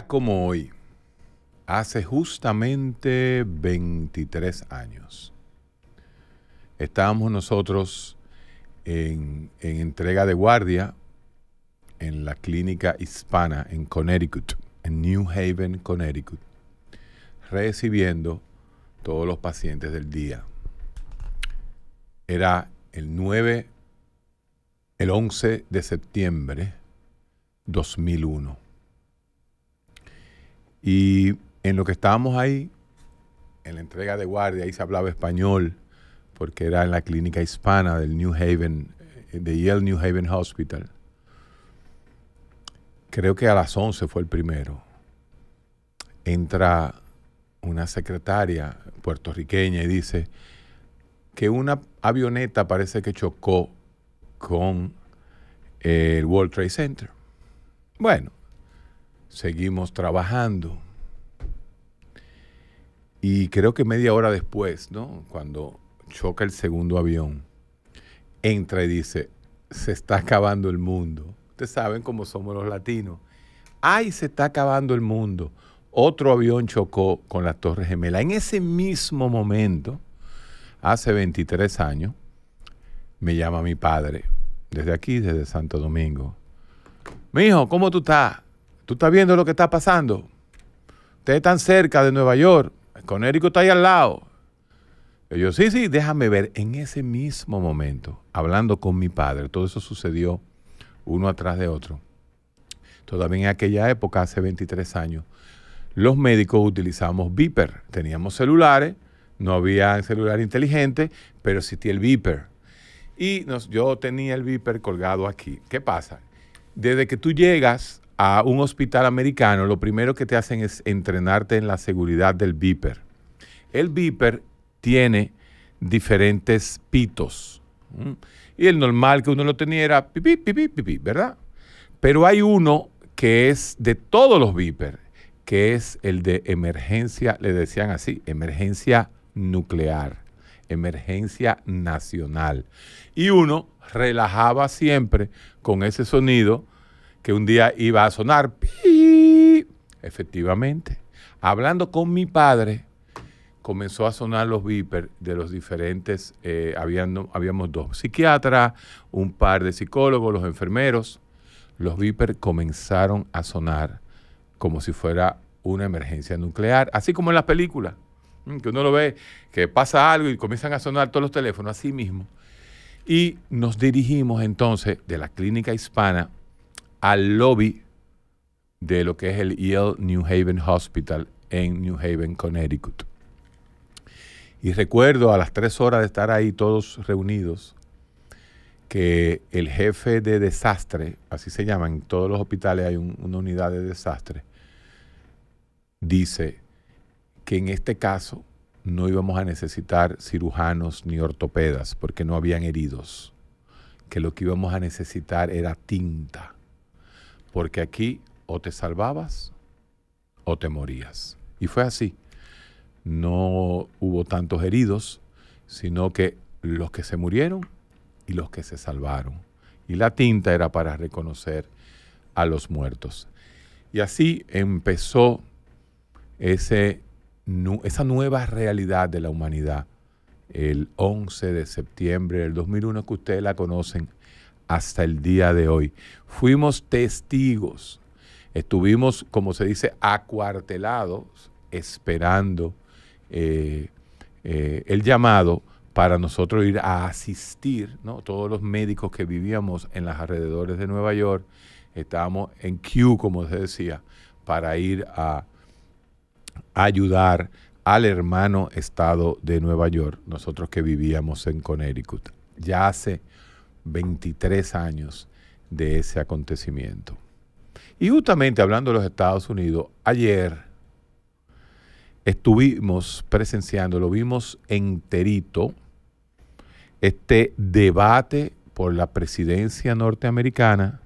como hoy, hace justamente 23 años, estábamos nosotros en, en, entrega de guardia en la clínica hispana en Connecticut, en New Haven, Connecticut, recibiendo todos los pacientes del día. Era el 9, el 11 de septiembre 2001. Y en lo que estábamos ahí, en la entrega de guardia, ahí se hablaba español, porque era en la clínica hispana del New Haven, eh, de Yale New Haven Hospital. Creo que a las 11 fue el primero. Entra una secretaria puertorriqueña y dice que una avioneta parece que chocó con el World Trade Center. Bueno, seguimos trabajando. Y creo que media hora después, ¿no? Cuando choca el segundo avión, entra y dice, se está acabando el mundo. Ustedes saben cómo somos los latinos. ¡Ay, se está acabando el mundo! Otro avión chocó con la Torre Gemela. En ese mismo momento, hace 23 años, me llama mi padre, desde aquí, desde Santo Domingo. Mi hijo, ¿cómo tú estás? Tú estás viendo lo que está pasando. Ustedes están cerca de Nueva York. Conérico está ahí al lado. yo, sí, sí, déjame ver. En ese mismo momento, hablando con mi padre, todo eso sucedió uno atrás de otro. Todavía en aquella época, hace 23 años, los médicos utilizábamos Viper. Teníamos celulares, no había celular inteligente, pero existía el Viper. Y nos, yo tenía el Viper colgado aquí. ¿Qué pasa? Desde que tú llegas a un hospital americano, lo primero que te hacen es entrenarte en la seguridad del viper. El viper tiene diferentes pitos. Y el normal que uno lo tenía era pipi, pipi, pipi, ¿verdad? Pero hay uno que es de todos los viper, que es el de emergencia, le decían así, emergencia nuclear, emergencia nacional. Y uno relajaba siempre con ese sonido que un día iba a sonar. Efectivamente. Hablando con mi padre, comenzó a sonar los Viper de los diferentes, eh, habíamos dos psiquiatras, un par de psicólogos, los enfermeros. Los Viper comenzaron a sonar como si fuera una emergencia nuclear, así como en las películas, que uno lo ve, que pasa algo y comienzan a sonar todos los teléfonos, así mismo. Y nos dirigimos entonces de la clínica hispana al lobby de lo que es el Yale New Haven Hospital en New Haven, Connecticut. Y recuerdo a las tres horas de estar ahí todos reunidos que el jefe de desastre, así se llama, en todos los hospitales hay una unidad de desastre, dice que en este caso no íbamos a necesitar cirujanos ni ortopedas porque no habían heridos, que lo que íbamos a necesitar era tinta porque aquí o te salvabas o te morías. Y fue así. No hubo tantos heridos, sino que los que se murieron y los que se salvaron. Y la tinta era para reconocer a los muertos. Y así empezó ese, esa nueva realidad de la humanidad el 11 de septiembre del 2001, que ustedes la conocen hasta el día de hoy. Fuimos testigos, estuvimos, como se dice, acuartelados, esperando eh, eh, el llamado para nosotros ir a asistir, ¿no? Todos los médicos que vivíamos en las alrededores de Nueva York, estábamos en queue, como se decía, para ir a ayudar al hermano estado de Nueva York, nosotros que vivíamos en Connecticut. Ya hace 23 años de ese acontecimiento. Y justamente hablando de los Estados Unidos, ayer estuvimos presenciando, lo vimos enterito, este debate por la presidencia norteamericana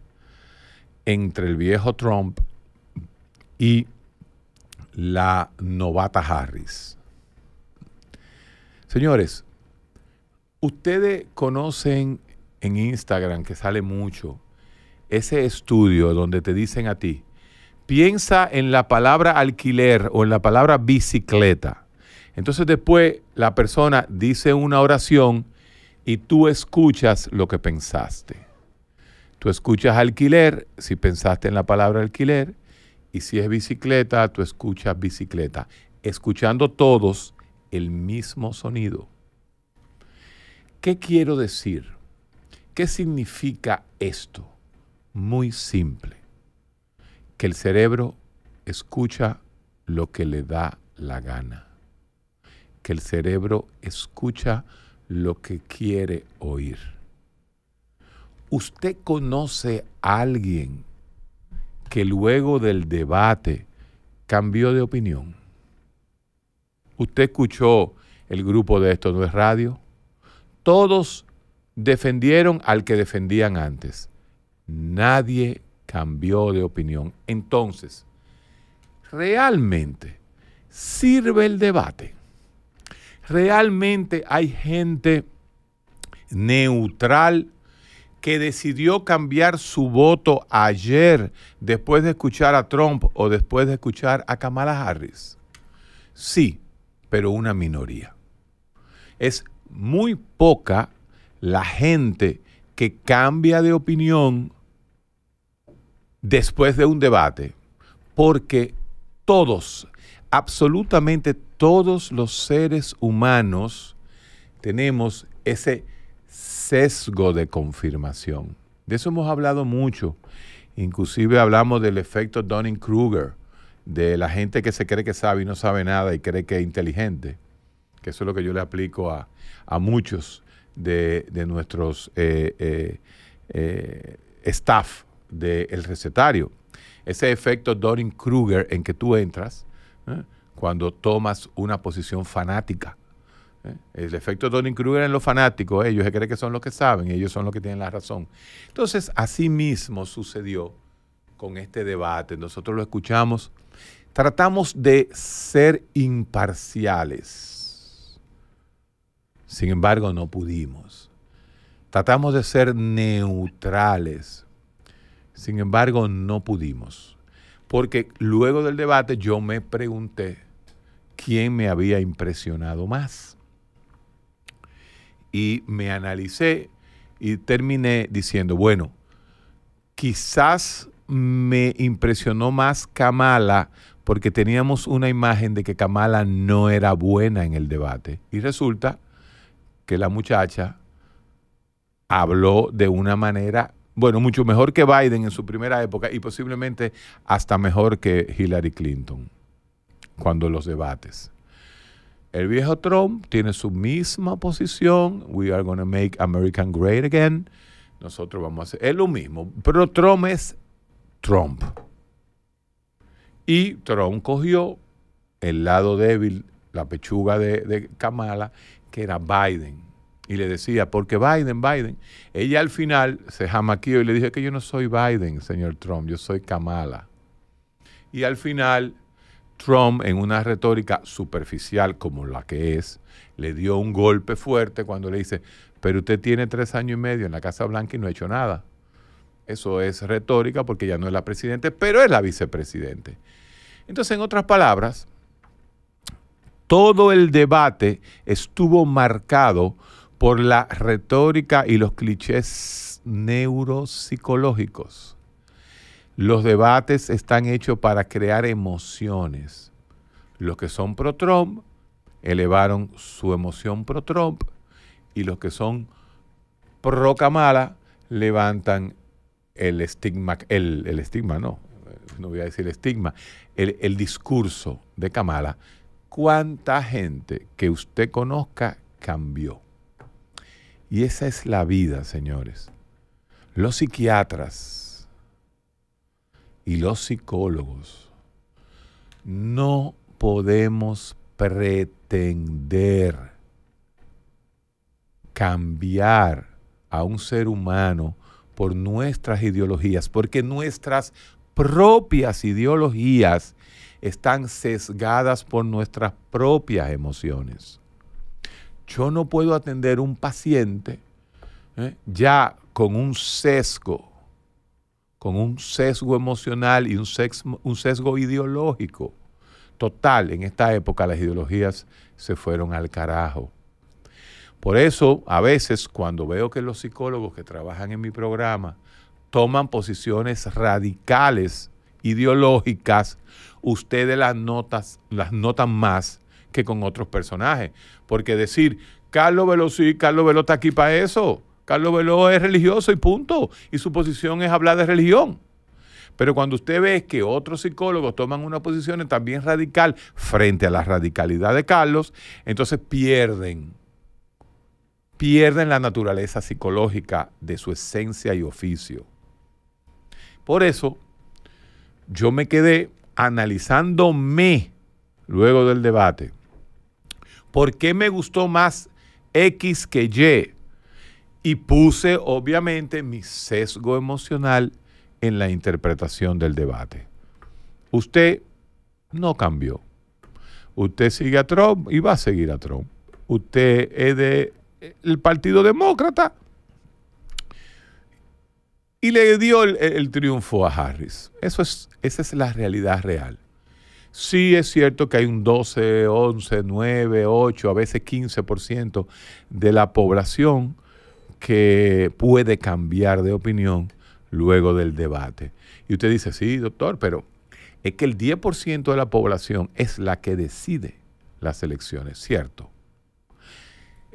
entre el viejo Trump y la novata Harris. Señores, ustedes conocen en Instagram que sale mucho, ese estudio donde te dicen a ti, piensa en la palabra alquiler o en la palabra bicicleta. Entonces después la persona dice una oración y tú escuchas lo que pensaste. Tú escuchas alquiler si pensaste en la palabra alquiler y si es bicicleta, tú escuchas bicicleta, escuchando todos el mismo sonido. ¿Qué quiero decir? ¿Qué significa esto? Muy simple. Que el cerebro escucha lo que le da la gana. Que el cerebro escucha lo que quiere oír. ¿Usted conoce a alguien que luego del debate cambió de opinión? ¿Usted escuchó el grupo de Esto No es Radio? Todos defendieron al que defendían antes. Nadie cambió de opinión. Entonces, realmente sirve el debate. Realmente hay gente neutral que decidió cambiar su voto ayer después de escuchar a Trump o después de escuchar a Kamala Harris. Sí, pero una minoría. Es muy poca la gente que cambia de opinión después de un debate, porque todos, absolutamente todos los seres humanos tenemos ese sesgo de confirmación. De eso hemos hablado mucho. Inclusive hablamos del efecto Dunning-Kruger, de la gente que se cree que sabe y no sabe nada y cree que es inteligente, que eso es lo que yo le aplico a, a muchos de, nuestros eh, eh, eh, staff del recetario. Ese efecto Dorin kruger en que tú entras cuando tomas una posición fanática. El efecto Donning-Kruger en los fanáticos, ellos se creen que son los que saben, ellos son los que tienen la razón. Entonces, así mismo sucedió con este debate. Nosotros lo escuchamos. Tratamos de ser imparciales. Sin embargo, no pudimos. Tratamos de ser neutrales. Sin embargo, no pudimos. Porque luego del debate yo me pregunté quién me había impresionado más. Y me analicé y terminé diciendo, bueno, quizás me impresionó más Kamala porque teníamos una imagen de que Kamala no era buena en el debate. Y resulta que la muchacha habló de una manera, bueno, mucho mejor que Biden en su primera época y posiblemente hasta mejor que Hillary Clinton cuando los debates. El viejo Trump tiene su misma posición, we are going to make American great again. Nosotros vamos a hacer, es lo mismo, pero Trump es Trump. Y Trump cogió el lado débil, la pechuga de, de Kamala, que era Biden. Y le decía, porque Biden, Biden. Ella al final se jamaquió y le dije que yo no soy Biden, señor Trump, yo soy Kamala. Y al final, Trump, en una retórica superficial como la que es, le dio un golpe fuerte cuando le dice, pero usted tiene tres años y medio en la Casa Blanca y no ha hecho nada. Eso es retórica porque ya no es la presidente, pero es la vicepresidente. Entonces, en otras palabras, todo el debate estuvo marcado por la retórica y los clichés neuropsicológicos. Los debates están hechos para crear emociones. Los que son pro-Trump elevaron su emoción pro-Trump y los que son pro-Kamala levantan el estigma, el, estigma no, no voy a decir estigma, el discurso de Kamala cuánta gente que usted conozca cambió. Y esa es la vida, señores. Los psiquiatras y los psicólogos no podemos pretender cambiar a un ser humano por nuestras ideologías, porque nuestras propias ideologías están sesgadas por nuestras propias emociones. Yo no puedo atender un paciente ¿eh? ya con un sesgo, con un sesgo emocional y un un sesgo ideológico. Total, en esta época las ideologías se fueron al carajo. Por eso, a veces, cuando veo que los psicólogos que trabajan en mi programa toman posiciones radicales, ideológicas, ustedes las notas, las notan más que con otros personajes. Porque decir, Carlos Veloz sí, Carlos Veló está aquí para eso. Carlos Veló es religioso y punto. Y su posición es hablar de religión. Pero cuando usted ve que otros psicólogos toman una posición también radical frente a la radicalidad de Carlos, entonces pierden, pierden la naturaleza psicológica de su esencia y oficio. Por eso, yo me quedé analizándome luego del debate, ¿por qué me gustó más X que Y? Y puse obviamente mi sesgo emocional en la interpretación del debate. Usted no cambió. Usted sigue a Trump y va a seguir a Trump. Usted es del partido demócrata y le dio el, triunfo a Harris. Eso es, esa es la realidad real. Sí es cierto que hay un 12, 11, 9, 8, a veces 15% de la población que puede cambiar de opinión luego del debate. Y usted dice, sí, doctor, pero es que el 10% de la población es la que decide las elecciones, ¿cierto?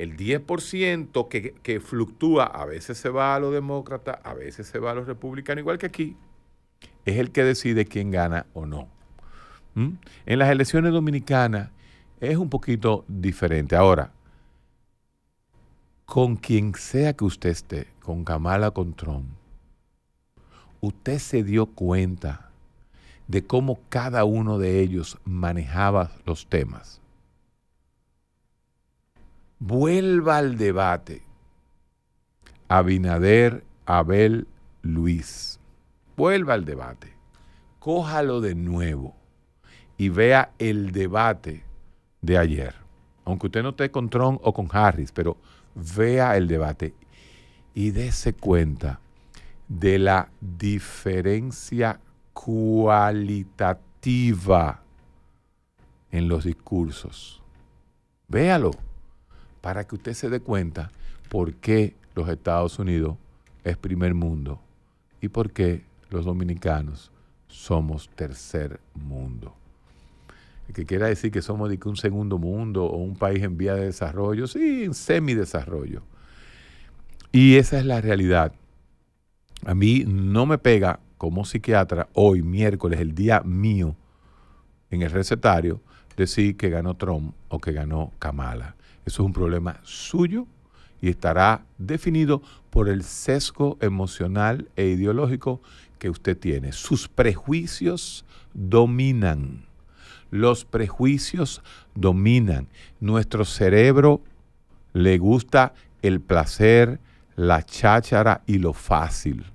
el 10% que, fluctúa, a veces se va a los demócratas, a veces se va a los republicanos, igual que aquí, es el que decide quién gana o no. ¿Mm? En las elecciones dominicanas es un poquito diferente. Ahora, con quien sea que usted esté, con Kamala, con Trump, usted se dio cuenta de cómo cada uno de ellos manejaba los temas vuelva al debate. Abinader, Abel, Luis. Vuelva al debate. Cójalo de nuevo y vea el debate de ayer. Aunque usted no esté con Trump o con Harris, pero vea el debate y dése cuenta de la diferencia cualitativa en los discursos. Véalo para que usted se dé cuenta por qué los Estados Unidos es primer mundo y por qué los dominicanos somos tercer mundo. que quiera decir que somos de un segundo mundo o un país en vía de desarrollo, sí, en semidesarrollo. Y esa es la realidad. A mí no me pega como psiquiatra hoy, miércoles, el día mío, en el recetario, decir que ganó Trump o que ganó Kamala. Eso es un problema suyo y estará definido por el sesgo emocional e ideológico que usted tiene. Sus prejuicios dominan. Los prejuicios dominan. Nuestro cerebro le gusta el placer, la cháchara y lo fácil.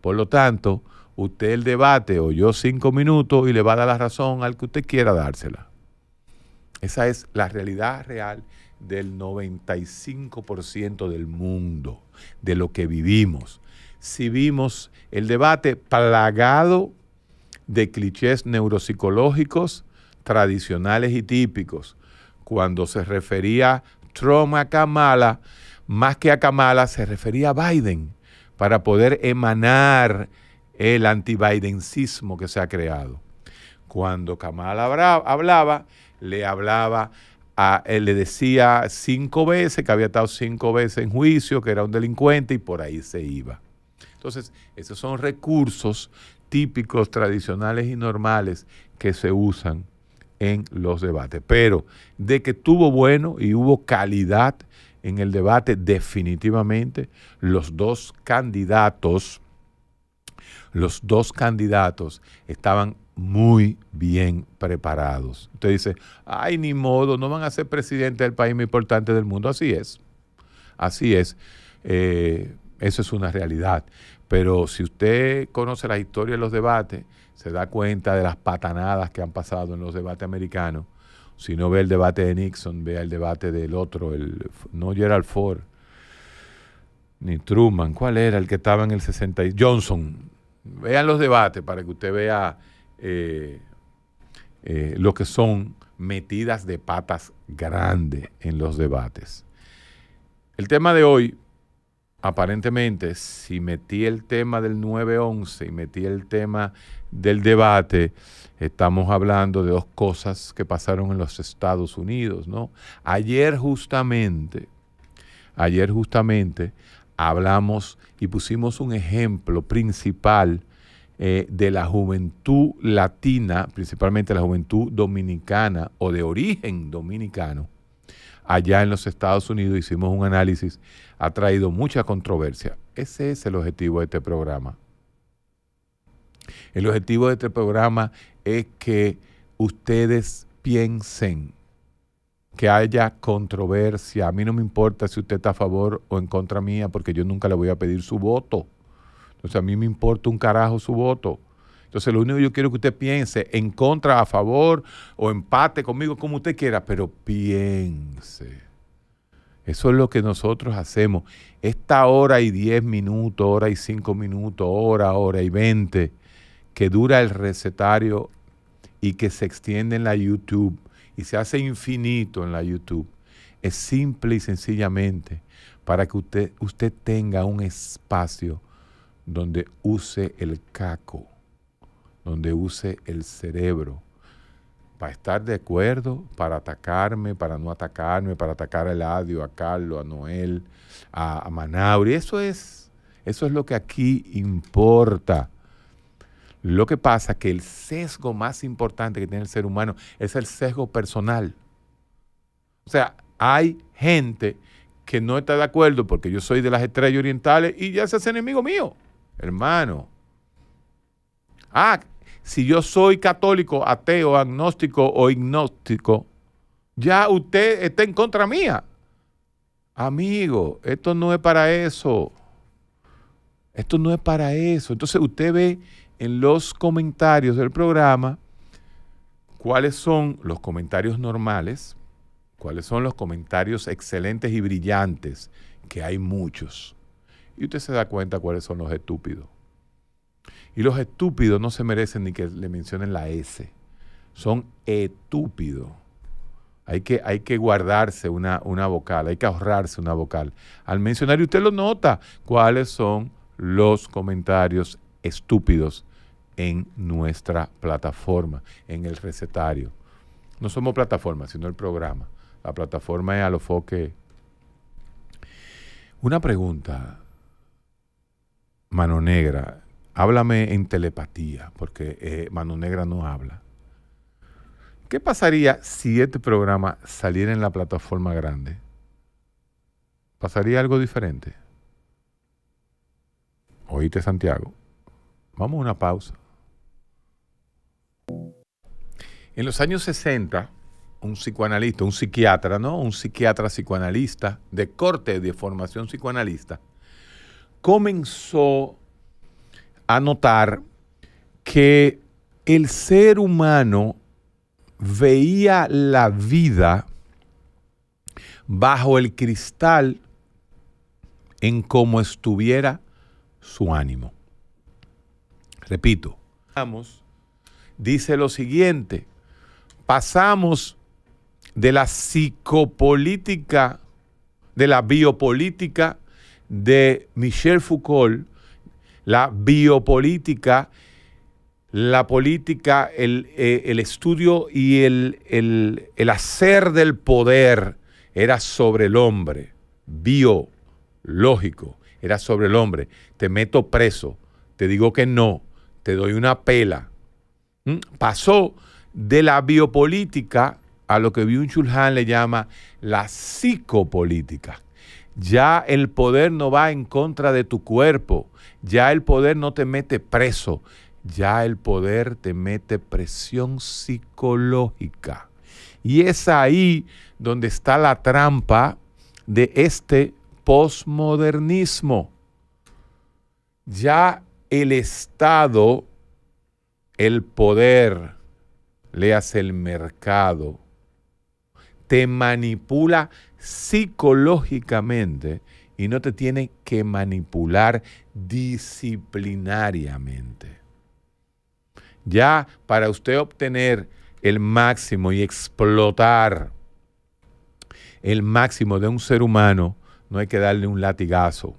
Por lo tanto, usted el debate o yo cinco minutos y le va a dar la razón al que usted quiera dársela. Esa es la realidad real del 95% del mundo, de lo que vivimos. Si vimos el debate plagado de clichés neuropsicológicos tradicionales y típicos, cuando se refería Trump a Kamala, más que a Kamala, se refería a Biden, para poder emanar el anti-Bidencismo que se ha creado. Cuando Kamala hablaba, le hablaba, a, él le decía cinco veces que había estado cinco veces en juicio, que era un delincuente y por ahí se iba. Entonces, esos son recursos típicos, tradicionales y normales que se usan en los debates. Pero de que tuvo bueno y hubo calidad en el debate, definitivamente los dos candidatos, los dos candidatos estaban muy bien preparados. Usted dice, ay, ni modo, no van a ser presidente del país más importante del mundo. Así es, así es. Eh, eso es una realidad. Pero si usted conoce la historia de los debates, se da cuenta de las patanadas que han pasado en los debates americanos. Si no ve el debate de Nixon, vea el debate del otro, el, no Gerald Ford, ni Truman, ¿cuál era el que estaba en el 60? Johnson. Vean los debates para que usted vea eh, eh, lo que son metidas de patas grandes en los debates. El tema de hoy, aparentemente, si metí el tema del 9-11 y metí el tema del debate, estamos hablando de dos cosas que pasaron en los Estados Unidos, ¿no? Ayer justamente, ayer justamente hablamos y pusimos un ejemplo principal eh, de la juventud latina, principalmente la juventud dominicana o de origen dominicano, allá en los Estados Unidos hicimos un análisis, ha traído mucha controversia. Ese es el objetivo de este programa. El objetivo de este programa es que ustedes piensen que haya controversia. A mí no me importa si usted está a favor o en contra mía, porque yo nunca le voy a pedir su voto. Entonces a mí me importa un carajo su voto. Entonces lo único que yo quiero que usted piense en contra, a favor o empate conmigo, como usted quiera, pero piense. Eso es lo que nosotros hacemos. Esta hora y diez minutos, hora y cinco minutos, hora, hora y veinte, que dura el recetario y que se extiende en la YouTube y se hace infinito en la YouTube, es simple y sencillamente para que usted, usted tenga un espacio donde use el caco, donde use el cerebro para estar de acuerdo, para atacarme, para no atacarme, para atacar a Eladio, a Carlos, a Noel, a, Manabri. Eso es, eso es lo que aquí importa. Lo que pasa es que el sesgo más importante que tiene el ser humano es el sesgo personal. O sea, hay gente que no está de acuerdo porque yo soy de las estrellas orientales y ya se hace enemigo mío hermano. Ah, si yo soy católico, ateo, agnóstico o ignóstico, ya usted está en contra mía. Amigo, esto no es para eso. Esto no es para eso. Entonces usted ve en los comentarios del programa cuáles son los comentarios normales, cuáles son los comentarios excelentes y brillantes, que hay muchos. Y usted se da cuenta cuáles son los estúpidos. Y los estúpidos no se merecen ni que le mencionen la S. Son estúpidos. Hay que, hay que guardarse una, una vocal, hay que ahorrarse una vocal. Al mencionar, y usted lo nota, cuáles son los comentarios estúpidos en nuestra plataforma, en el recetario. No somos plataforma, sino el programa. La plataforma es Alofoque. Una pregunta, Mano Negra, háblame en telepatía, porque eh, Mano Negra no habla. ¿Qué pasaría si este programa saliera en la plataforma grande? ¿Pasaría algo diferente? Oíste, Santiago. Vamos a una pausa. En los años 60, un psicoanalista, un psiquiatra, ¿no? Un psiquiatra psicoanalista de corte de formación psicoanalista comenzó a notar que el ser humano veía la vida bajo el cristal en cómo estuviera su ánimo. Repito, dice lo siguiente, pasamos de la psicopolítica, de la biopolítica de Michel Foucault, la biopolítica, la política, el, eh, estudio y el, el, hacer del poder era sobre el hombre, biológico, era sobre el hombre. Te meto preso, te digo que no, te doy una pela. ¿Mm? Pasó de la biopolítica a lo que byung le llama la psicopolítica. Ya el poder no va en contra de tu cuerpo, ya el poder no te mete preso, ya el poder te mete presión psicológica. Y es ahí donde está la trampa de este posmodernismo. Ya el Estado, el poder, leas el mercado, te manipula psicológicamente y no te tiene que manipular disciplinariamente. Ya para usted obtener el máximo y explotar el máximo de un ser humano, no hay que darle un latigazo.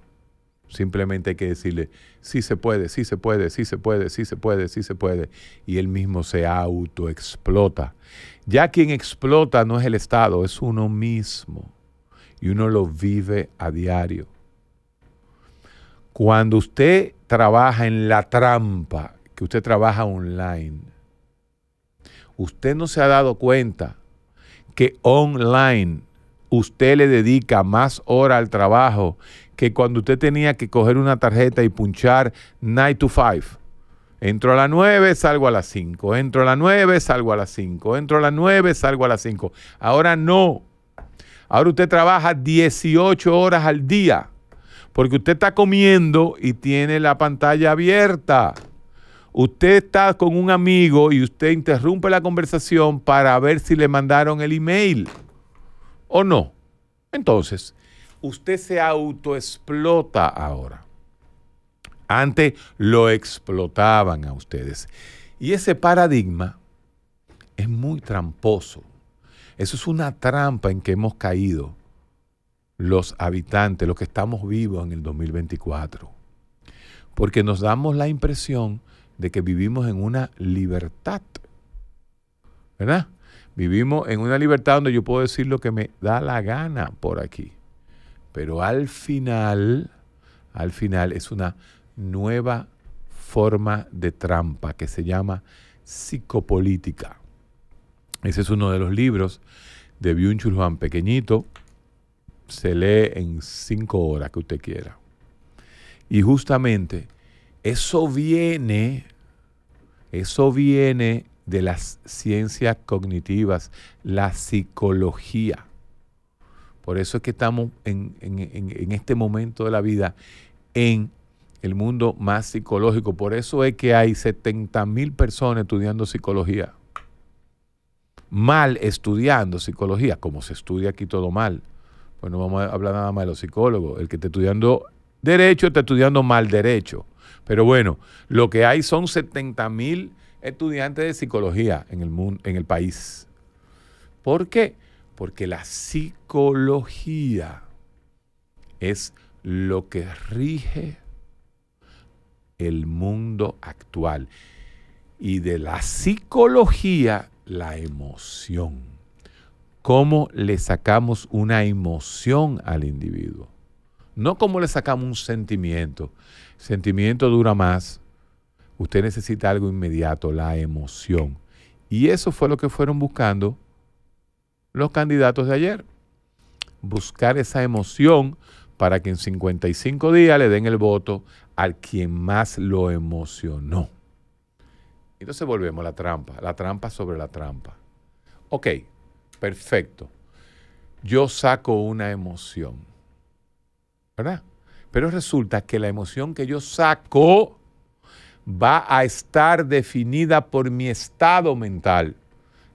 Simplemente hay que decirle, sí se puede, sí se puede, sí se puede, sí se puede, sí se puede. Y él mismo se autoexplota. Ya quien explota no es el Estado, es uno mismo y uno lo vive a diario. Cuando usted trabaja en la trampa, que usted trabaja online, usted no se ha dado cuenta que online usted le dedica más hora al trabajo que cuando usted tenía que coger una tarjeta y punchar 9 to 5. Entro a las 9, salgo a las 5. Entro a las 9, salgo a las 5. Entro a las 9, salgo a las 5. Ahora no. Ahora usted trabaja 18 horas al día porque usted está comiendo y tiene la pantalla abierta. Usted está con un amigo y usted interrumpe la conversación para ver si le mandaron el email o no. Entonces, usted se autoexplota ahora. Antes lo explotaban a ustedes. Y ese paradigma es muy tramposo. Eso es una trampa en que hemos caído los habitantes, los que estamos vivos en el 2024. Porque nos damos la impresión de que vivimos en una libertad. ¿Verdad? Vivimos en una libertad donde yo puedo decir lo que me da la gana por aquí. Pero al final, al final es una nueva forma de trampa que se llama psicopolítica. Ese es uno de los libros de Byung-Chul Juan pequeñito. Se lee en cinco horas que usted quiera. Y justamente eso viene, eso viene de las ciencias cognitivas, la psicología. Por eso es que estamos en, en, este momento de la vida en el mundo más psicológico. Por eso es que hay 70 mil personas estudiando psicología mal estudiando psicología, como se estudia aquí todo mal, pues no vamos a hablar nada más de los psicólogos, el que está estudiando derecho está estudiando mal derecho. Pero bueno, lo que hay son 70 mil estudiantes de psicología en el, en el país. ¿Por qué? Porque la psicología es lo que rige el mundo actual. Y de la psicología la emoción. ¿Cómo le sacamos una emoción al individuo? No cómo le sacamos un sentimiento. sentimiento dura más. Usted necesita algo inmediato, la emoción. Y eso fue lo que fueron buscando los candidatos de ayer. Buscar esa emoción para que en 55 días le den el voto al quien más lo emocionó. Entonces volvemos a la trampa, la trampa sobre la trampa. Ok, perfecto. Yo saco una emoción, ¿verdad? Pero resulta que la emoción que yo saco va a estar definida por mi estado mental.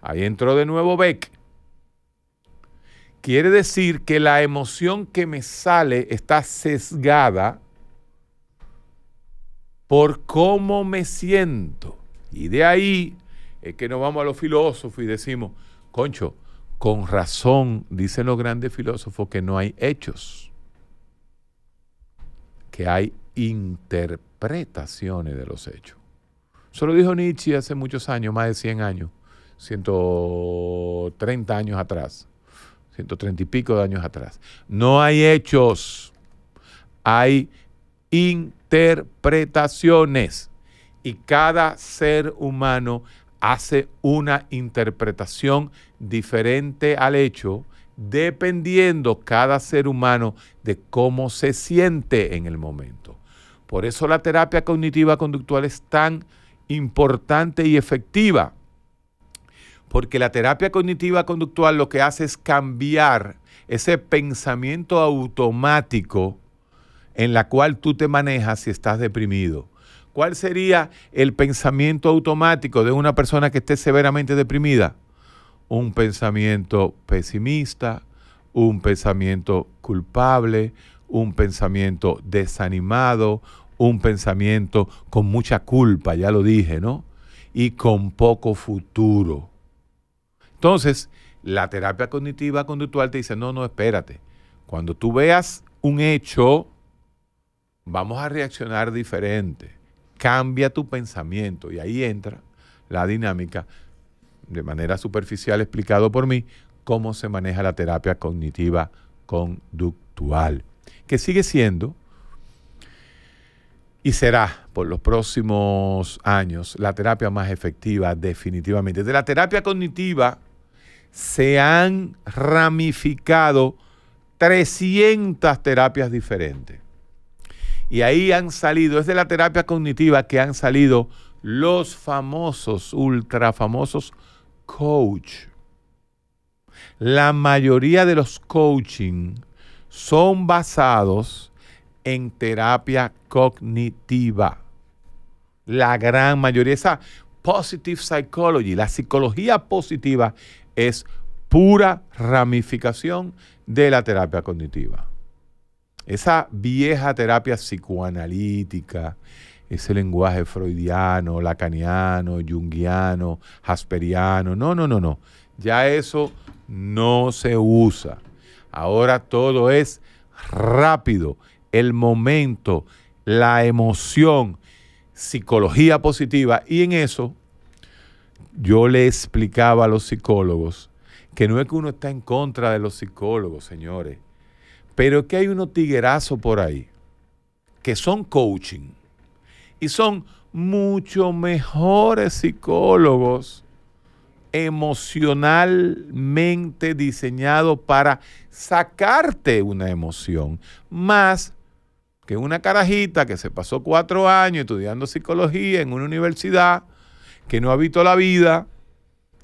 Ahí entró de nuevo Beck. Quiere decir que la emoción que me sale está sesgada por cómo me siento. Y de ahí es que nos vamos a los filósofos y decimos, concho, con razón dicen los grandes filósofos que no hay hechos, que hay interpretaciones de los hechos. Eso lo dijo Nietzsche hace muchos años, más de 100 años, 130 años atrás, 130 y pico de años atrás. No hay hechos, hay interpretaciones y cada ser humano hace una interpretación diferente al hecho, dependiendo cada ser humano de cómo se siente en el momento. Por eso la terapia cognitiva conductual es tan importante y efectiva, porque la terapia cognitiva conductual lo que hace es cambiar ese pensamiento automático en la cual tú te manejas si estás deprimido ¿Cuál sería el pensamiento automático de una persona que esté severamente deprimida? Un pensamiento pesimista, un pensamiento culpable, un pensamiento desanimado, un pensamiento con mucha culpa, ya lo dije, ¿no? Y con poco futuro. Entonces, la terapia cognitiva conductual te dice, no, no, espérate. Cuando tú veas un hecho, vamos a reaccionar diferente cambia tu pensamiento. Y ahí entra la dinámica, de manera superficial explicado por mí, cómo se maneja la terapia cognitiva conductual, que sigue siendo y será por los próximos años la terapia más efectiva definitivamente. De la terapia cognitiva se han ramificado 300 terapias diferentes. Y ahí han salido, es de la terapia cognitiva que han salido los famosos, ultrafamosos coach. La mayoría de los coaching son basados en terapia cognitiva. La gran mayoría, esa positive psychology, la psicología positiva es pura ramificación de la terapia cognitiva. Esa vieja terapia psicoanalítica, ese lenguaje freudiano, lacaniano, jungiano, jasperiano, no, no, no, no. Ya eso no se usa. Ahora todo es rápido, el momento, la emoción, psicología positiva. Y en eso yo le explicaba a los psicólogos que no es que uno está en contra de los psicólogos, señores. Pero que hay unos tiguerazos por ahí que son coaching y son mucho mejores psicólogos emocionalmente diseñados para sacarte una emoción, más que una carajita que se pasó cuatro años estudiando psicología en una universidad, que no ha visto la vida,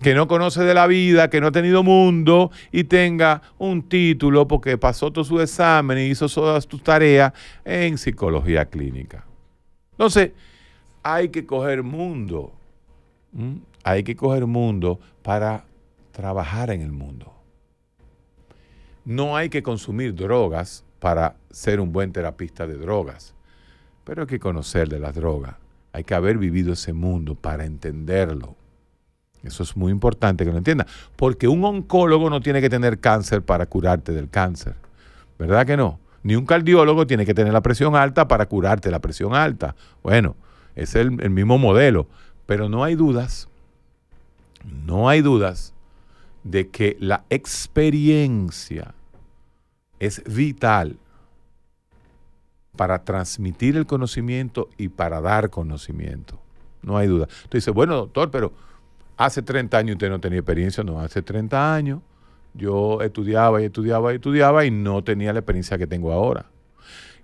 que no conoce de la vida, que no ha tenido mundo y tenga un título porque pasó todo su examen y hizo todas tus tareas en psicología clínica. Entonces, hay que coger mundo. Hay que coger mundo para trabajar en el mundo. No hay que consumir drogas para ser un buen terapista de drogas, pero hay que conocer de las drogas. Hay que haber vivido ese mundo para entenderlo. Eso es muy importante que lo entienda, porque un oncólogo no tiene que tener cáncer para curarte del cáncer, ¿verdad que no? Ni un cardiólogo tiene que tener la presión alta para curarte la presión alta. Bueno, es el, mismo modelo, pero no hay dudas, no hay dudas de que la experiencia es vital para transmitir el conocimiento y para dar conocimiento. No hay duda. Tú dices, bueno, doctor, pero Hace 30 años usted no tenía experiencia, no, hace 30 años yo estudiaba y estudiaba y estudiaba y no tenía la experiencia que tengo ahora.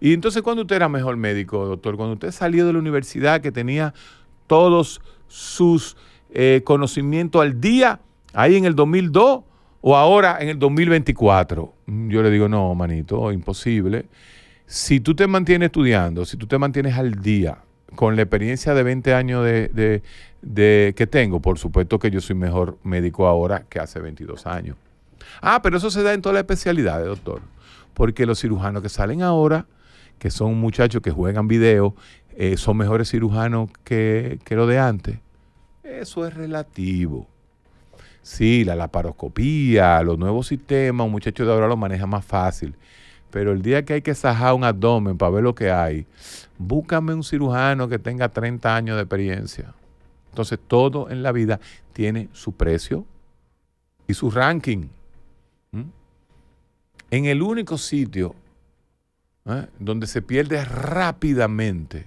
Y entonces cuando usted era mejor médico, doctor, cuando usted salió de la universidad que tenía todos sus eh, conocimientos al día, ahí en el 2002 o ahora en el 2024, mm, yo le digo, no, manito, imposible. Si tú te mantienes estudiando, si tú te mantienes al día, con la experiencia de 20 años de, que tengo, por supuesto que yo soy mejor médico ahora que hace 22 años. Ah, pero eso se da en todas las especialidades, doctor. Porque los cirujanos que salen ahora, que son muchachos que juegan video, eh, son mejores cirujanos que, que los de antes. Eso es relativo. Sí, la laparoscopía, los nuevos sistemas, un muchacho de ahora lo maneja más fácil. Pero el día que hay que sajar un abdomen para ver lo que hay, búscame un cirujano que tenga 30 años de experiencia. Entonces todo en la vida tiene su precio y su ranking. En el único sitio ¿eh? donde se pierde rápidamente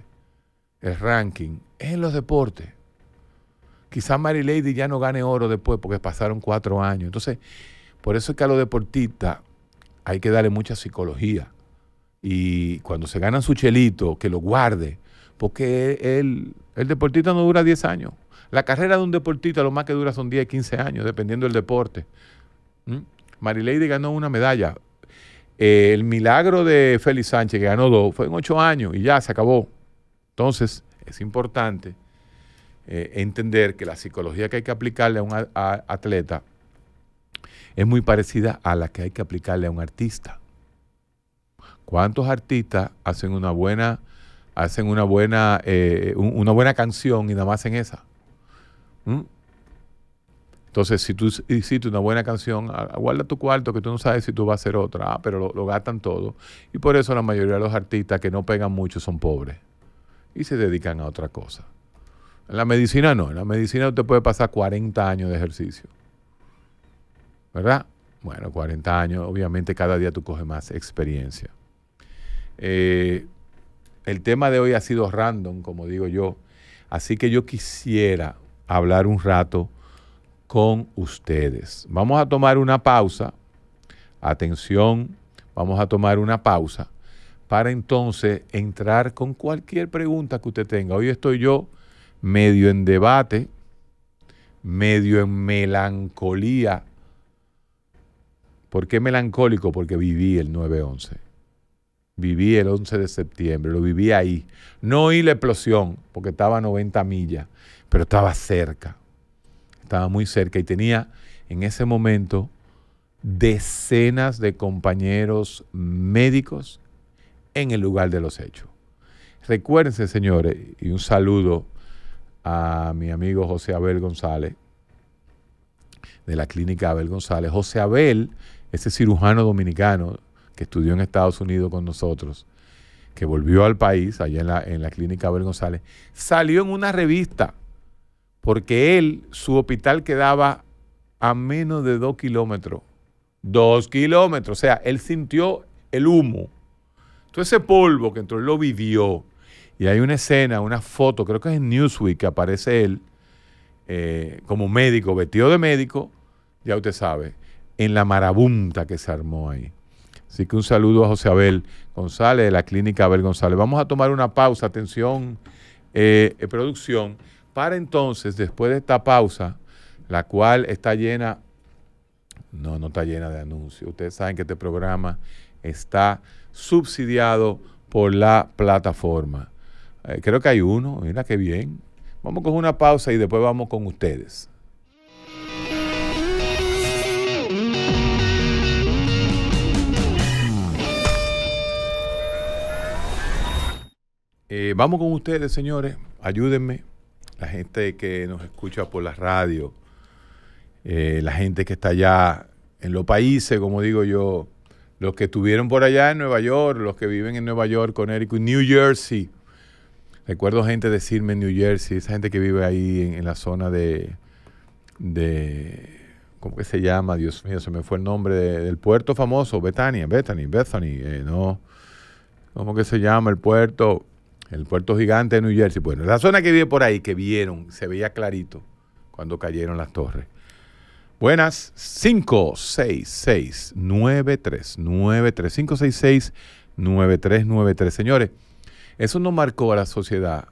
el ranking es en los deportes. Quizás Mary Lady ya no gane oro después porque pasaron cuatro años. Entonces, por eso es que a los deportistas hay que darle mucha psicología. Y cuando se gana su chelito, que lo guarde, porque el, deportista no dura 10 años. La carrera de un deportista lo más que dura son 10, 15 años, dependiendo del deporte. ¿Mm? Marileide ganó una medalla. Eh, el milagro de Félix Sánchez, que ganó dos, fue en 8 años y ya se acabó. Entonces, es importante eh, entender que la psicología que hay que aplicarle a un atleta es muy parecida a la que hay que aplicarle a un artista. ¿Cuántos artistas hacen una buena, hacen una buena, eh, una buena canción y nada más en esa? ¿Mm? Entonces, si tú hiciste una buena canción, guarda tu cuarto que tú no sabes si tú vas a hacer otra, ah, pero lo, lo gastan todo. Y por eso la mayoría de los artistas que no pegan mucho son pobres y se dedican a otra cosa. En la medicina no, en la medicina usted puede pasar 40 años de ejercicio ¿verdad? Bueno, 40 años, obviamente cada día tú coges más experiencia. Eh, el tema de hoy ha sido random, como digo yo, así que yo quisiera hablar un rato con ustedes. Vamos a tomar una pausa, atención, vamos a tomar una pausa para entonces entrar con cualquier pregunta que usted tenga. Hoy estoy yo medio en debate, medio en melancolía ¿Por qué melancólico? Porque viví el 9-11. Viví el 11 de septiembre, lo viví ahí. No oí la explosión, porque estaba a 90 millas, pero estaba cerca. Estaba muy cerca y tenía en ese momento decenas de compañeros médicos en el lugar de los hechos. Recuérdense, señores, y un saludo a mi amigo José Abel González, de la clínica Abel González. José Abel ese cirujano dominicano que estudió en Estados Unidos con nosotros, que volvió al país, allá en la, clínica Abel González, salió en una revista, porque él, su hospital quedaba a menos de dos kilómetros. Dos kilómetros, o sea, él sintió el humo. Todo ese polvo que entró, él lo vivió. Y hay una escena, una foto, creo que es en Newsweek, que aparece él eh, como médico, vestido de médico, ya usted sabe en la marabunta que se armó ahí. Así que un saludo a José Abel González de la Clínica Abel González. Vamos a tomar una pausa, atención, eh, eh, producción, para entonces, después de esta pausa, la cual está llena, no, no está llena de anuncios. Ustedes saben que este programa está subsidiado por la plataforma. Eh, creo que hay uno, mira qué bien. Vamos con una pausa y después vamos con ustedes. Eh, vamos con ustedes, señores. Ayúdenme. La gente que nos escucha por la radio, eh, la gente que está allá en los países, como digo yo, los que estuvieron por allá en Nueva York, los que viven en Nueva York, Connecticut, New Jersey. Recuerdo gente decirme en New Jersey, esa gente que vive ahí en, la zona de, de, ¿cómo que se llama? Dios mío, se me fue el nombre del puerto famoso, Betania, Bethany, Bethany, eh, no, ¿cómo que se llama el puerto? El puerto gigante de New Jersey. Bueno, la zona que vive por ahí, que vieron, se veía clarito cuando cayeron las torres. Buenas, 566 9393 566 9393 Señores, eso no marcó a la sociedad,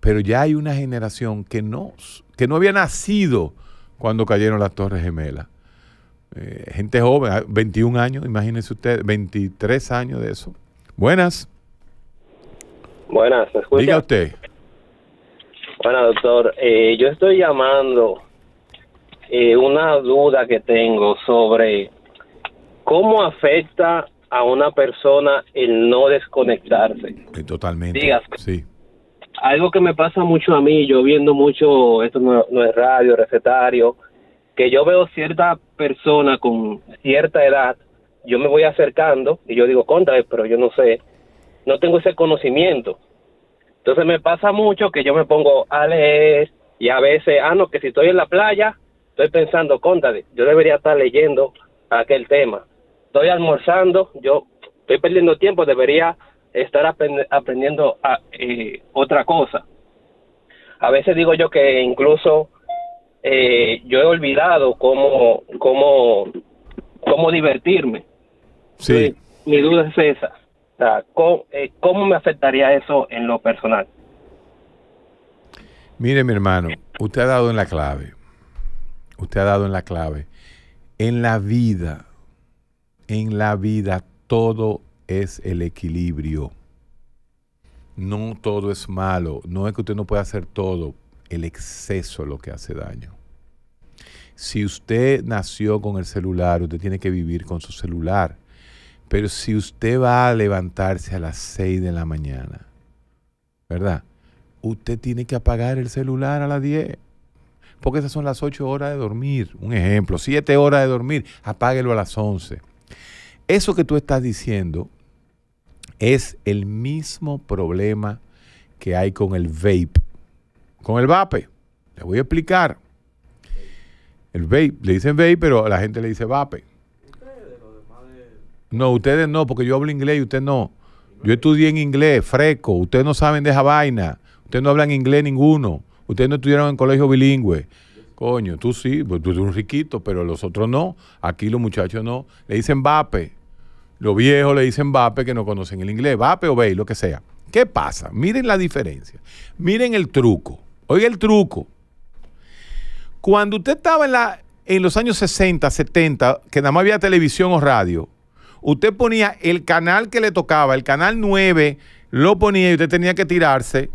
pero ya hay una generación que no, que no había nacido cuando cayeron las Torres Gemelas. Eh, gente joven, 21 ah, años, imagínense ustedes, 23 años de eso. Buenas. Buenas, ¿me escucha? Diga usted. Bueno, doctor, eh, yo estoy llamando eh, una duda que tengo sobre cómo afecta a una persona el no desconectarse. Totalmente. Digas, sí. Algo que me pasa mucho a mí, yo viendo mucho, esto no, es radio, recetario, que yo veo cierta persona con cierta edad, yo me voy acercando y yo digo, contra, pero yo no sé, no tengo ese conocimiento. Entonces me pasa mucho que yo me pongo a leer y a veces, ah, no, que si estoy en la playa, estoy pensando, cóndale, yo debería estar leyendo aquel tema. Estoy almorzando, yo estoy perdiendo tiempo, debería estar aprendiendo a, eh, otra cosa. A veces digo yo que incluso eh, yo he olvidado cómo, cómo, cómo divertirme. Sí. mi duda es esa. Eh, ¿cómo, me afectaría eso en lo personal? Mire, mi hermano, usted ha dado en la clave. Usted ha dado en la clave. En la vida, en la vida todo es el equilibrio. No todo es malo. No es que usted no pueda hacer todo. El exceso es lo que hace daño. Si usted nació con el celular, usted tiene que vivir con su celular. Pero si usted va a levantarse a las 6 de la mañana, ¿verdad? Usted tiene que apagar el celular a las 10. Porque esas son las 8 horas de dormir. Un ejemplo, 7 horas de dormir, apáguelo a las 11. Eso que tú estás diciendo es el mismo problema que hay con el vape, con el vape. Le voy a explicar. El vape, le dicen vape, pero a la gente le dice vape. No, ustedes no, porque yo hablo inglés y usted no. Yo estudié en inglés, freco. Ustedes no saben de esa vaina. Ustedes no hablan inglés ninguno. Ustedes no estudiaron en colegio bilingüe. Coño, tú sí, pues tú eres un riquito, pero los otros no. Aquí los muchachos no. Le dicen vape. Los viejos le dicen vape que no conocen el inglés. Vape o veis, lo que sea. ¿Qué pasa? Miren la diferencia. Miren el truco. Oiga el truco. Cuando usted estaba en, la, en los años 60, 70, que nada más había televisión o radio, usted ponía el canal que le tocaba, el canal 9, lo ponía y usted tenía que tirarse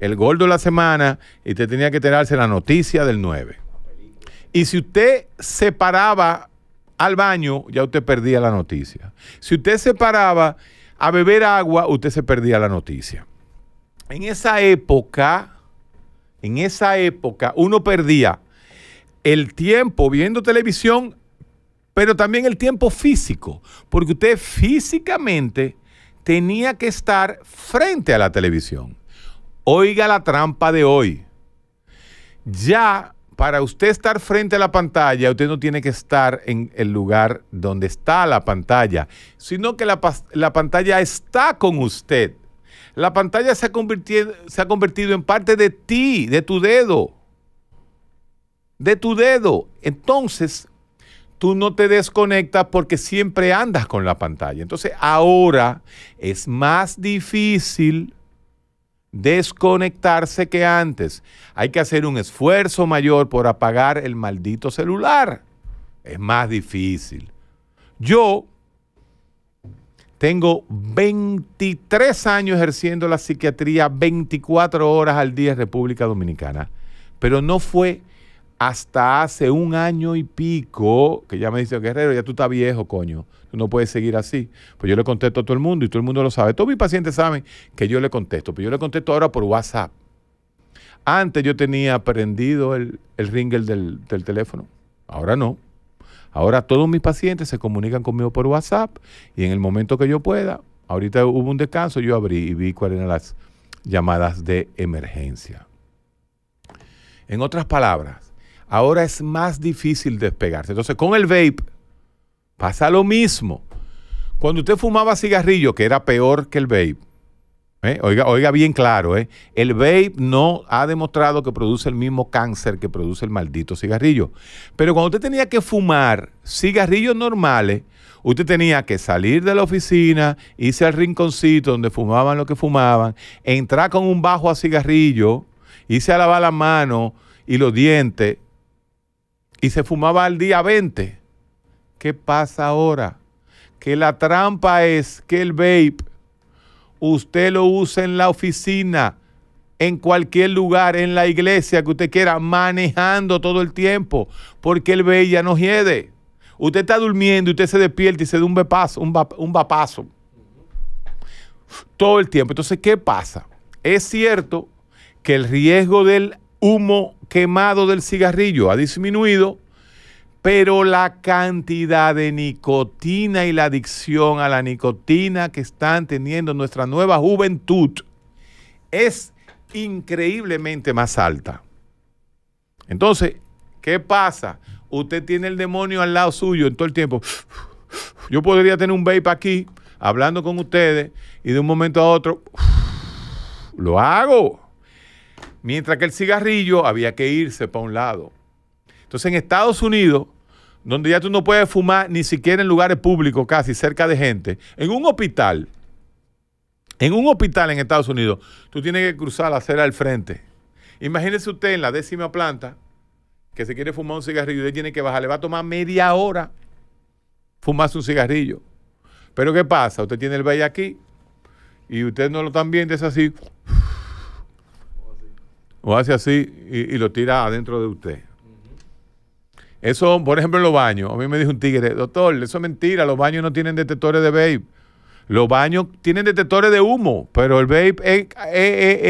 el gordo de la semana y usted tenía que tirarse la noticia del 9. Y si usted se paraba al baño, ya usted perdía la noticia. Si usted se paraba a beber agua, usted se perdía la noticia. En esa época, en esa época, uno perdía el tiempo viendo televisión pero también el tiempo físico, porque usted físicamente tenía que estar frente a la televisión. Oiga la trampa de hoy. Ya para usted estar frente a la pantalla, usted no tiene que estar en el lugar donde está la pantalla, sino que la, pantalla está con usted. La pantalla se ha, se ha convertido en parte de ti, de tu dedo. De tu dedo. Entonces, tú no te desconectas porque siempre andas con la pantalla. Entonces ahora es más difícil desconectarse que antes. Hay que hacer un esfuerzo mayor por apagar el maldito celular. Es más difícil. Yo tengo 23 años ejerciendo la psiquiatría 24 horas al día en República Dominicana, pero no fue hasta hace un año y pico, que ya me dice, Guerrero, ya tú estás viejo, coño, tú no puedes seguir así. Pues yo le contesto a todo el mundo y todo el mundo lo sabe. Todos mis pacientes saben que yo le contesto, pero yo le contesto ahora por WhatsApp. Antes yo tenía prendido el, el del, del teléfono, ahora no. Ahora todos mis pacientes se comunican conmigo por WhatsApp y en el momento que yo pueda, ahorita hubo un descanso, yo abrí y vi cuáles eran las llamadas de emergencia. En otras palabras, ahora es más difícil despegarse. Entonces, con el vape pasa lo mismo. Cuando usted fumaba cigarrillo, que era peor que el vape, ¿eh? oiga, oiga bien claro, ¿eh? el vape no ha demostrado que produce el mismo cáncer que produce el maldito cigarrillo. Pero cuando usted tenía que fumar cigarrillos normales, usted tenía que salir de la oficina, irse al rinconcito donde fumaban lo que fumaban, entrar con un bajo a cigarrillo, irse a lavar la mano y los dientes, y se fumaba al día 20. ¿Qué pasa ahora? Que la trampa es que el vape usted lo usa en la oficina, en cualquier lugar, en la iglesia que usted quiera, manejando todo el tiempo, porque el vape ya no hiede. Usted está durmiendo y usted se despierta y se da un vapazo, un, un vapazo. Todo el tiempo. Entonces, ¿qué pasa? Es cierto que el riesgo del humo quemado del cigarrillo ha disminuido, pero la cantidad de nicotina y la adicción a la nicotina que están teniendo nuestra nueva juventud es increíblemente más alta. Entonces, ¿qué pasa? Usted tiene el demonio al lado suyo en todo el tiempo. Yo podría tener un vape aquí, hablando con ustedes, y de un momento a otro, lo hago. Mientras que el cigarrillo había que irse para un lado. Entonces en Estados Unidos, donde ya tú no puedes fumar ni siquiera en lugares públicos, casi cerca de gente, en un hospital, en un hospital en Estados Unidos, tú tienes que cruzar la acera al frente. Imagínese usted en la décima planta que se quiere fumar un cigarrillo y tiene que bajar, le va a tomar media hora fumarse un cigarrillo. Pero ¿qué pasa? Usted tiene el valle aquí y usted no lo también viendo, es así, o hace así y, lo tira adentro de usted. Eso, por ejemplo, en los baños. A mí me dijo un tigre, doctor, eso es mentira, los baños no tienen detectores de vape. Los baños tienen detectores de humo, pero el vape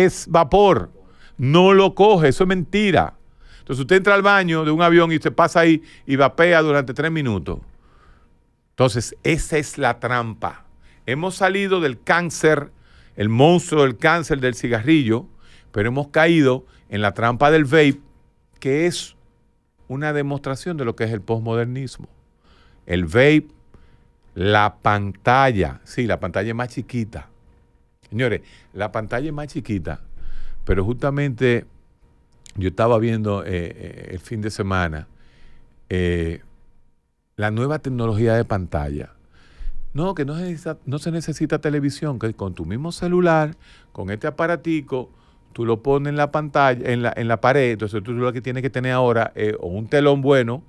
es, vapor. No lo coge, eso es mentira. Entonces usted entra al baño de un avión y usted pasa ahí y vapea durante tres minutos. Entonces, esa es la trampa. Hemos salido del cáncer, el monstruo del cáncer del cigarrillo, pero hemos caído en la trampa del vape, que es una demostración de lo que es el posmodernismo. El vape, la pantalla, sí, la pantalla es más chiquita. Señores, la pantalla es más chiquita, pero justamente yo estaba viendo eh, eh, el fin de semana eh, la nueva tecnología de pantalla. No, que no no se necesita televisión, que con tu mismo celular, con este aparatico, tú lo pones en la pantalla, en la, en la pared, entonces tú lo que tienes que tener ahora es un telón bueno,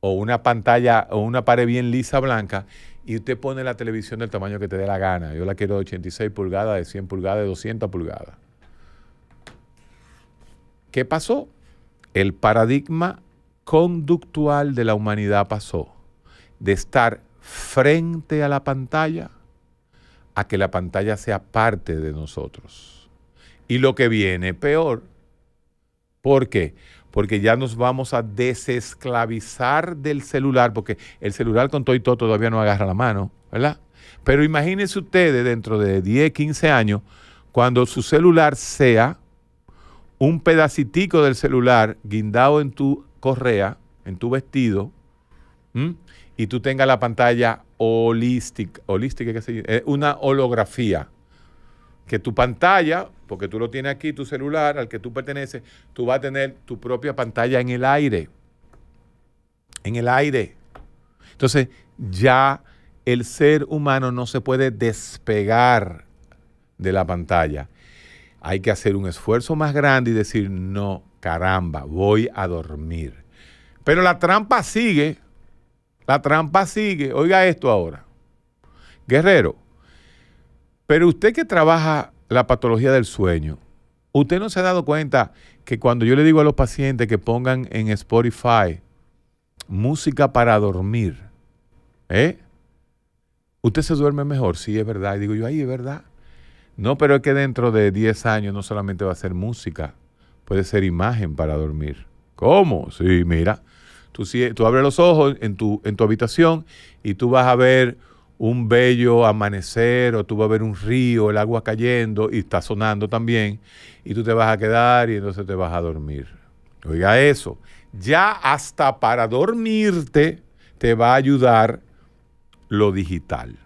o una pantalla, o una pared bien lisa, blanca, y usted pone la televisión del tamaño que te dé la gana. Yo la quiero de 86 pulgadas, de 100 pulgadas, de 200 pulgadas. ¿Qué pasó? El paradigma conductual de la humanidad pasó de estar frente a la pantalla a que la pantalla sea parte de nosotros y lo que viene peor. ¿Por qué? Porque ya nos vamos a desesclavizar del celular, porque el celular con todo y todo todavía no agarra la mano, ¿verdad? Pero imagínense ustedes dentro de 10, 15 años, cuando su celular sea un pedacitico del celular guindado en tu correa, en tu vestido, y tú tengas la pantalla holística, holística, ¿qué es eh, una holografía, que tu pantalla, porque tú lo tienes aquí, tu celular al que tú perteneces, tú vas a tener tu propia pantalla en el aire. En el aire. Entonces, ya el ser humano no se puede despegar de la pantalla. Hay que hacer un esfuerzo más grande y decir, no, caramba, voy a dormir. Pero la trampa sigue, la trampa sigue. Oiga esto ahora. Guerrero, pero usted que trabaja la patología del sueño, usted no se ha dado cuenta que cuando yo le digo a los pacientes que pongan en Spotify música para dormir, ¿eh? Usted se duerme mejor, sí, es verdad. Y digo yo, ay, es verdad. No, pero es que dentro de 10 años no solamente va a ser música, puede ser imagen para dormir. ¿Cómo? Sí, mira. Tú, tú abres los ojos en tu, en tu habitación y tú vas a ver un bello amanecer o tú vas a ver un río, el agua cayendo y está sonando también y tú te vas a quedar y entonces te vas a dormir. Oiga eso, ya hasta para dormirte te va a ayudar lo digital.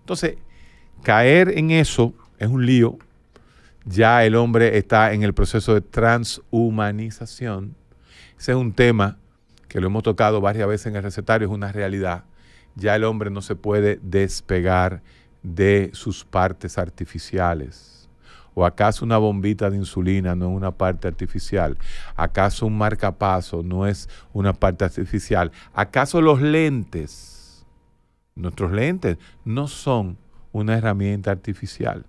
Entonces, caer en eso es un lío. Ya el hombre está en el proceso de transhumanización. Ese es un tema que lo hemos tocado varias veces en el recetario, es una realidad ya el hombre no se puede despegar de sus partes artificiales. ¿O acaso una bombita de insulina no es una parte artificial? ¿Acaso un marcapaso no es una parte artificial? ¿Acaso los lentes, nuestros lentes, no son una herramienta artificial?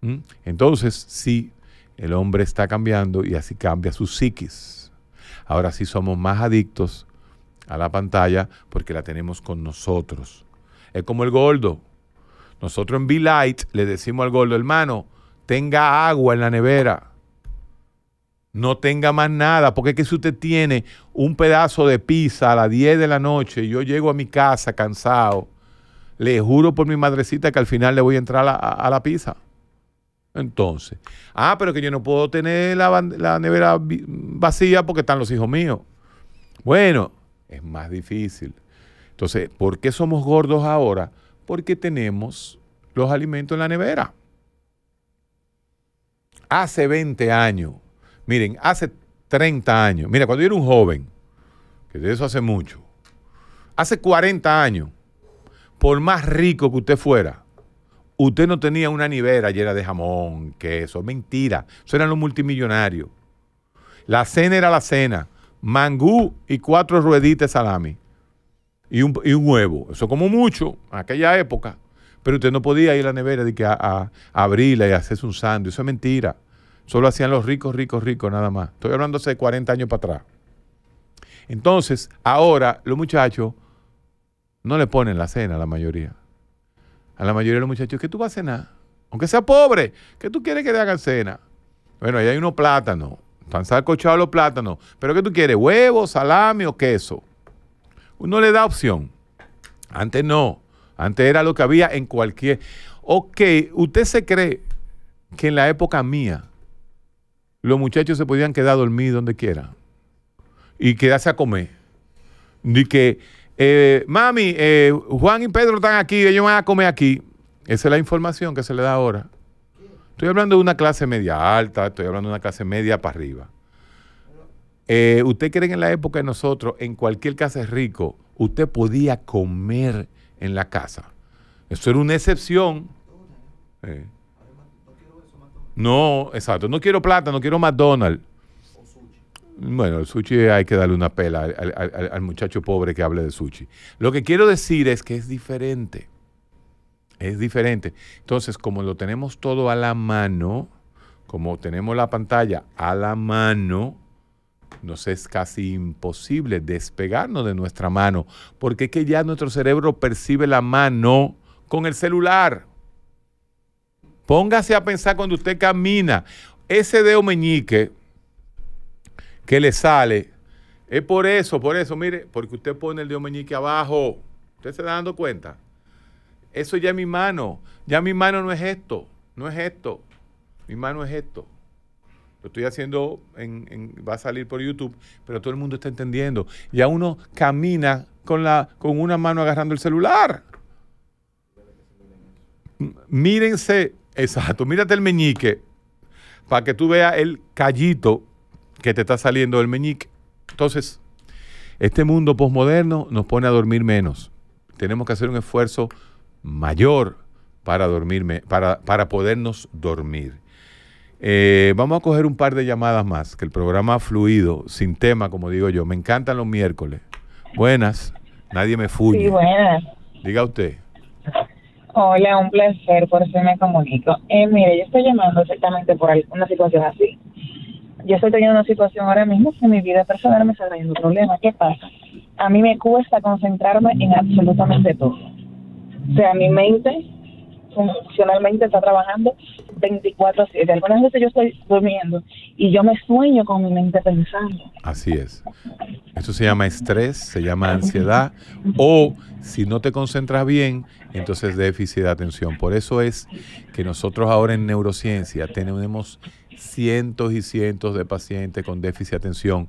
¿Mm? Entonces, sí, el hombre está cambiando y así cambia su psiquis. Ahora sí somos más adictos a la pantalla porque la tenemos con nosotros. Es como el gordo. Nosotros en V-Light le decimos al gordo, hermano, tenga agua en la nevera. No tenga más nada, porque es que si usted tiene un pedazo de pizza a las 10 de la noche y yo llego a mi casa cansado, le juro por mi madrecita que al final le voy a entrar a la, pizza. Entonces, ah, pero que yo no puedo tener la, la nevera vacía porque están los hijos míos. Bueno, es más difícil. Entonces, ¿por qué somos gordos ahora? Porque tenemos los alimentos en la nevera. Hace 20 años, miren, hace 30 años, mira, cuando yo era un joven, que eso hace mucho, hace 40 años, por más rico que usted fuera, usted no tenía una nevera llena de jamón, queso, mentira, eso eran los multimillonarios. La cena era la cena, mangú y cuatro rueditas salami. Y un, huevo. Eso como mucho, aquella época. Pero usted no podía ir a la nevera de que a, abrirla y hacerse un sándwich. Eso es mentira. Solo hacían los ricos, ricos, ricos nada más. Estoy hablando hace 40 años para atrás. Entonces, ahora los muchachos no le ponen la cena a la mayoría. A la mayoría de los muchachos, ¿qué tú vas a cenar? Aunque sea pobre, ¿qué tú quieres que le hagan cena? Bueno, ahí hay unos plátanos, cochado cochado los plátanos. ¿Pero qué tú quieres? ¿Huevo, salami o queso? Uno le da opción. Antes no. Antes era lo que había en cualquier. Ok, ¿usted se cree que en la época mía los muchachos se podían quedar dormir donde quiera y quedarse a comer? ni que, eh, mami, eh, Juan y Pedro están aquí, ellos van a comer aquí. Esa es la información que se le da ahora. Estoy hablando de una clase media alta, estoy hablando de una clase media para arriba. Eh, ¿Usted cree que en la época de nosotros, en cualquier casa rico, usted podía comer en la casa? Eso era una excepción. Eh. No, exacto. No quiero plata, no quiero McDonald's. Bueno, el sushi hay que darle una pela al, al muchacho pobre que hable de sushi. Lo que quiero decir es que es diferente. Es diferente. Entonces, como lo tenemos todo a la mano, como tenemos la pantalla a la mano, nos es casi imposible despegarnos de nuestra mano, porque es que ya nuestro cerebro percibe la mano con el celular. Póngase a pensar cuando usted camina, ese dedo meñique que le sale, es por eso, por eso, mire, porque usted pone el dedo meñique abajo. ¿Usted se está dando cuenta? Eso ya es mi mano. Ya mi mano no es esto. No es esto. Mi mano es esto. Lo estoy haciendo, en, va a salir por YouTube, pero todo el mundo está entendiendo. Ya uno camina con, la, con una mano agarrando el celular. Mírense, exacto, mírate el meñique para que tú veas el callito que te está saliendo del meñique. Entonces, este mundo posmoderno nos pone a dormir menos. Tenemos que hacer un esfuerzo mayor para, dormirme, para, para podernos dormir. Eh, vamos a coger un par de llamadas más, que el programa ha fluido, sin tema, como digo yo. Me encantan los miércoles. Buenas, nadie me fuye. Sí, buenas. Diga usted. Hola, un placer, por eso me comunico. Eh, mire, yo estoy llamando exactamente por una situación así. Yo estoy teniendo una situación ahora mismo que mi vida personal me está trayendo problemas. ¿Qué pasa? A mí me cuesta concentrarme en absolutamente todo o sea, mi mente funcionalmente está trabajando 24/7. Algunas veces yo estoy durmiendo y yo me sueño con mi mente pensando. Así es. Eso se llama estrés, se llama ansiedad o si no te concentras bien, entonces déficit de atención. Por eso es que nosotros ahora en neurociencia tenemos cientos y cientos de pacientes con déficit de atención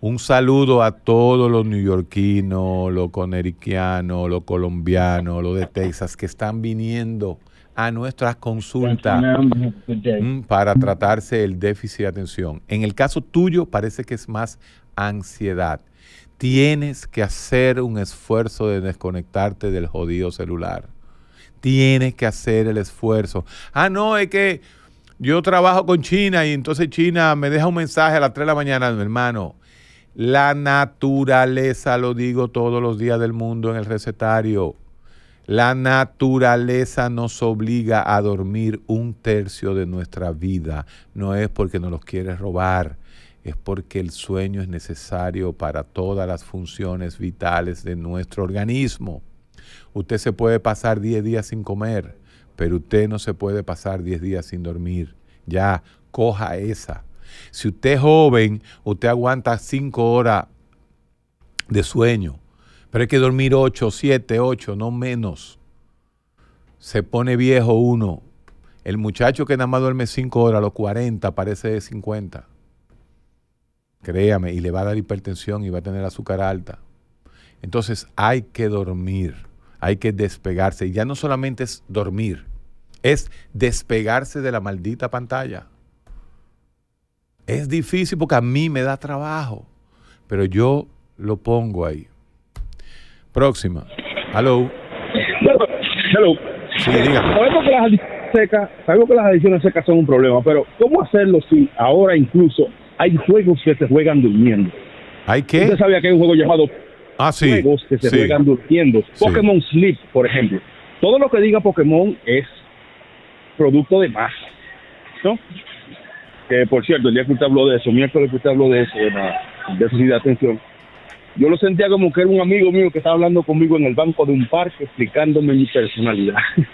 un saludo a todos los neoyorquinos, los coneriquianos, los colombianos, los de Texas que están viniendo a nuestras consultas mm, para tratarse el déficit de atención. En el caso tuyo parece que es más ansiedad. Tienes que hacer un esfuerzo de desconectarte del jodido celular. Tienes que hacer el esfuerzo. Ah, no, es que yo trabajo con China y entonces China me deja un mensaje a las 3 de la mañana, mi hermano. La naturaleza, lo digo todos los días del mundo en el recetario, la naturaleza nos obliga a dormir un tercio de nuestra vida. No es porque nos los quiere robar, es porque el sueño es necesario para todas las funciones vitales de nuestro organismo. Usted se puede pasar 10 días sin comer, pero usted no se puede pasar 10 días sin dormir. Ya, coja esa. Si usted es joven, usted aguanta cinco horas de sueño, pero hay que dormir ocho, siete, ocho, no menos. Se pone viejo uno. El muchacho que nada más duerme cinco horas, a los 40, parece de 50. Créame, y le va a dar hipertensión y va a tener azúcar alta. Entonces hay que dormir, hay que despegarse. Y ya no solamente es dormir, es despegarse de la maldita pantalla. Es difícil porque a mí me da trabajo, pero yo lo pongo ahí. Próxima. Hello. Hello. Sí, Sabemos que las adiciones secas, sabemos que las adiciones secas son un problema, pero ¿cómo hacerlo si ahora incluso hay juegos que se juegan durmiendo? ¿Hay qué? Usted sabía que hay un juego llamado ah, sí, juegos que se juegan durmiendo. Pokémon Sleep, por ejemplo. Todo lo que diga Pokémon es producto de más. ¿No? que por cierto, el día que usted habló de eso, miércoles que usted habló de eso, de, la, de de atención, yo lo sentía como que era un amigo mío que estaba hablando conmigo en el banco de un parque explicándome mi personalidad.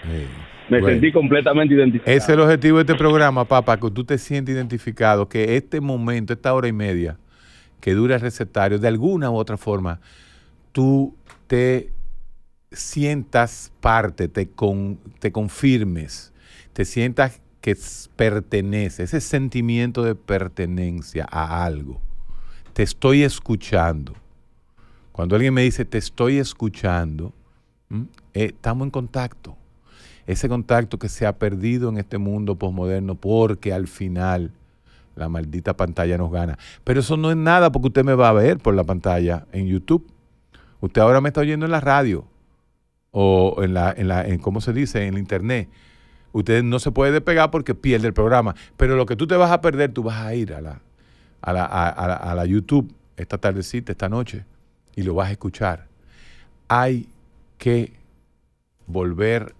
Me sentí completamente identificado. Ese es el objetivo de este programa, papá, que tú te sientes identificado, que este momento, esta hora y media que dura el recetario, de alguna u otra forma, tú te sientas parte, te, te confirmes, te sientas que pertenece, ese sentimiento de pertenencia a algo. Te estoy escuchando. Cuando alguien me dice, te estoy escuchando, eh, estamos en contacto. Ese contacto que se ha perdido en este mundo posmoderno porque al final la maldita pantalla nos gana. Pero eso no es nada porque usted me va a ver por la pantalla en YouTube. Usted ahora me está oyendo en la radio o en la, en la ¿cómo se dice? En el internet. Usted no se puede despegar porque pierde el programa. Pero lo que tú te vas a perder, tú vas a ir a la, a YouTube esta tardecita, esta noche, y lo vas a escuchar. Hay que volver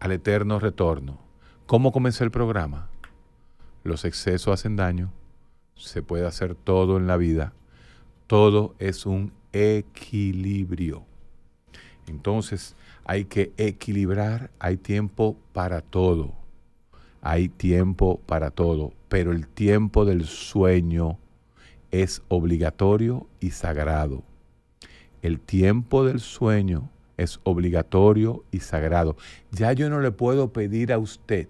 al eterno retorno. ¿Cómo comenzó el programa? Los excesos hacen daño. Se puede hacer todo en la vida. Todo es un equilibrio. Entonces, hay que equilibrar, hay tiempo para todo, hay tiempo para todo, pero el tiempo del sueño es obligatorio y sagrado. El tiempo del sueño es obligatorio y sagrado. Ya yo no le puedo pedir a usted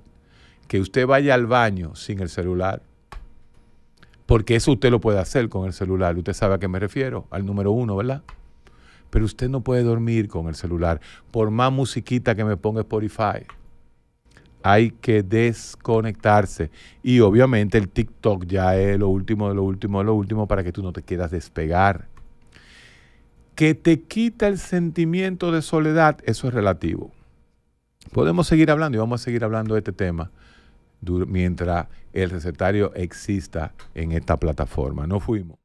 que usted vaya al baño sin el celular, porque eso usted lo puede hacer con el celular. Usted sabe a qué me refiero, al número uno, ¿verdad? Pero usted no puede dormir con el celular. Por más musiquita que me ponga Spotify, hay que desconectarse. Y obviamente el TikTok ya es lo último de lo último de lo último para que tú no te quieras despegar. Que te quita el sentimiento de soledad, eso es relativo. Podemos seguir hablando y vamos a seguir hablando de este tema mientras el recetario exista en esta plataforma. No fuimos.